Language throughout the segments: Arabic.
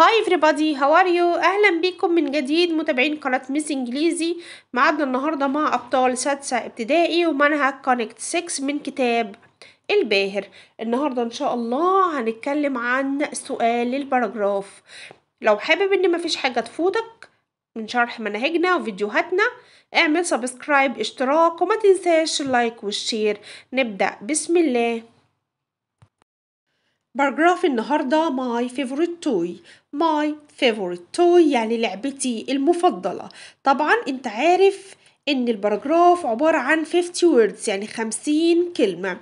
هاي everybody هاو ار يو اهلا بيكم من جديد متابعين قناه ميس انجليزي معادنا النهارده مع ابطال سادسه ابتدائي ومنهج كونكت 6 من كتاب الباهر النهارده ان شاء الله هنتكلم عن سؤال الباراجراف لو حابب ان مفيش حاجه تفوتك من شرح مناهجنا وفيديوهاتنا اعمل سبسكرايب اشتراك وما تنساش اللايك والشير نبدا بسم الله باراجراف النهاردة ماي favorite toy ماي favorite toy يعني لعبتي المفضلة طبعا انت عارف إن الباراجراف عبارة عن 50 words يعني 50 كلمة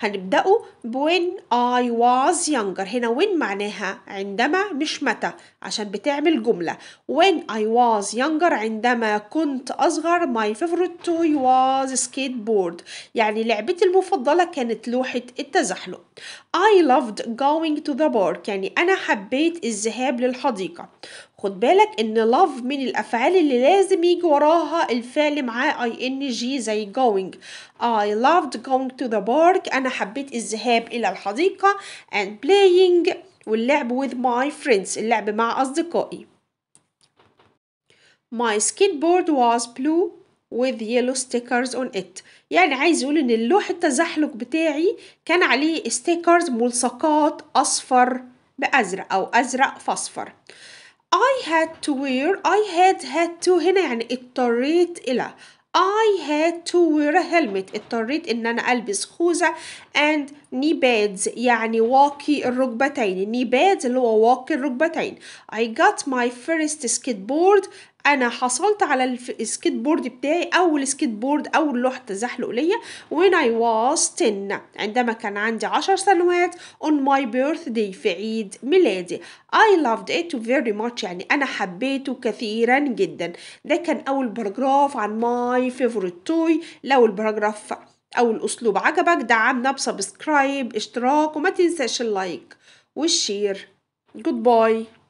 هنبدأه ب when I was younger هنا when معناها عندما مش متى عشان بتعمل جملة when I was younger عندما كنت أصغر my favorite toy was skateboard يعني لعبتي المفضلة كانت لوحة التزحلق I loved going to the park يعني أنا حبيت الذهاب للحديقة خد بالك إن love من الأفعال اللي لازم يجي وراها الفعل لان معاه اي ان جي زي going I loved going to the park انا حبيت الذهاب الى الحديقه and playing واللعب with my friends اللعب مع اصدقائي My skateboard was blue with yellow stickers on it يعني عايز يقول ان اللوح التزحلق بتاعي كان عليه ستيكرز ملصقات اصفر بازرق او ازرق فاصفر I had to wear I had had to هنا يعني اضطريت إلى I had to wear a helmet اضطريت ان انا البس خوذة and knee pads يعني واقي الركبتين knee pads اللي هو واقي الركبتين I got my first skateboard انا حصلت على السكيت بورد بتاعي اول سكيت بورد اول لوحه زحلق ليا when I was 10 عندما كان عندي عشر سنوات on my birthday في عيد ميلادي I loved it very much يعني انا حبيته كثيرا جدا ده كان اول باراجراف عن my favorite toy لو الباراجراف او الاسلوب عجبك دعمنا بسبسكرايب اشتراك وما تنساش اللايك والشير جود باي